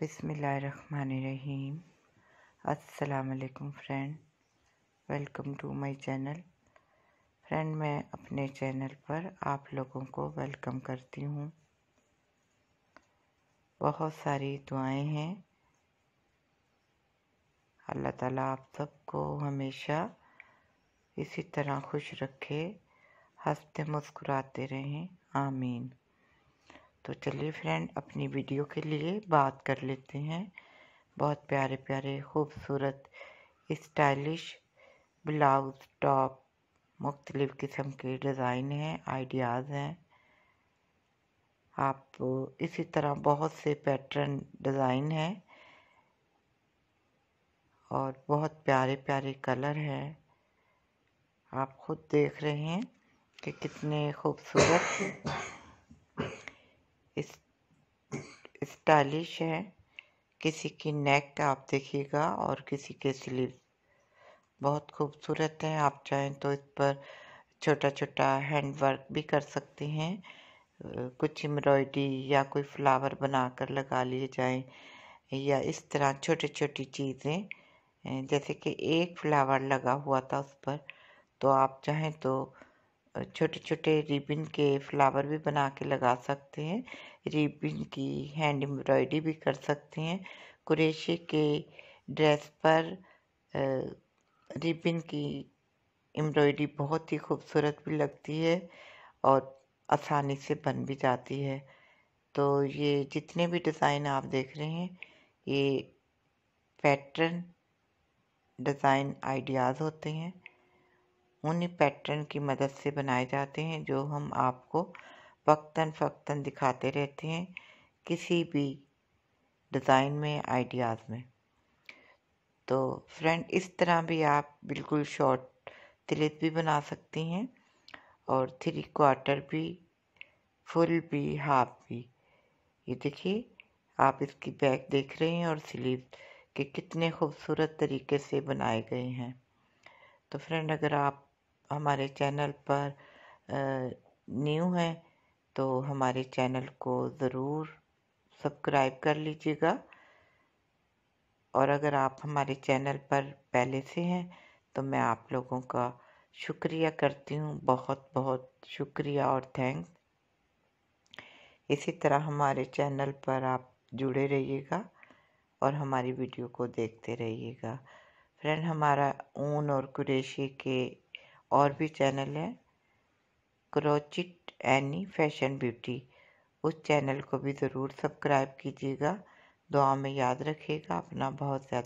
बिसमीम अलकुम friend welcome to my channel friend मैं अपने चैनल पर आप लोगों को वेलकम करती हूँ बहुत सारी दुआएं हैं अल्लाह ताला आप सबको हमेशा इसी तरह खुश रखे हंसते मुस्कुराते रहें आमीन तो चलिए फ्रेंड अपनी वीडियो के लिए बात कर लेते हैं बहुत प्यारे प्यारे खूबसूरत स्टाइलिश ब्लाउज टॉप मुख्तलिफ़ किस्म के डिज़ाइन हैं आइडियाज़ हैं आप इसी तरह बहुत से पैटर्न डिज़ाइन हैं और बहुत प्यारे प्यारे कलर हैं आप ख़ुद देख रहे हैं कि कितने खूबसूरत इस स्टाइलिश है किसी की नेक आप देखिएगा और किसी के स्लीव बहुत खूबसूरत है आप चाहें तो इस पर छोटा छोटा हैंड वर्क भी कर सकते हैं कुछ एम्ब्रॉयडरी या कोई फ्लावर बनाकर लगा लिए जाए या इस तरह छोटी छोटी चीज़ें जैसे कि एक फ्लावर लगा हुआ था उस पर तो आप चाहें तो छोटे छोटे रिबन के फ्लावर भी बना के लगा सकते हैं रिबन की हैंड एम्ब्रॉयडरी भी कर सकते हैं कुरेशे के ड्रेस पर रिबन की एम्ब्रॉयडरी बहुत ही खूबसूरत भी लगती है और आसानी से बन भी जाती है तो ये जितने भी डिज़ाइन आप देख रहे हैं ये पैटर्न डिज़ाइन आइडियाज़ होते हैं उन्हीं पैटर्न की मदद से बनाए जाते हैं जो हम आपको वक्तन फ़क्तन दिखाते रहते हैं किसी भी डिज़ाइन में आइडियाज़ में तो फ्रेंड इस तरह भी आप बिल्कुल शॉर्ट तिलित भी बना सकती हैं और थ्री क्वार्टर भी फुल भी हाफ भी ये देखिए आप इसकी बैक देख रहे हैं और स्लीव के कितने खूबसूरत तरीके से बनाए गए हैं तो फ्रेंड अगर आप हमारे चैनल पर न्यू हैं तो हमारे चैनल को ज़रूर सब्सक्राइब कर लीजिएगा और अगर आप हमारे चैनल पर पहले से हैं तो मैं आप लोगों का शुक्रिया करती हूँ बहुत बहुत शुक्रिया और थैंक इसी तरह हमारे चैनल पर आप जुड़े रहिएगा और हमारी वीडियो को देखते रहिएगा फ्रेंड हमारा ऊन और कुरेशी के और भी चैनल है क्रोचिट एनी फैशन ब्यूटी उस चैनल को भी ज़रूर सब्सक्राइब कीजिएगा दुआ में याद रखिएगा अपना बहुत ज़्यादा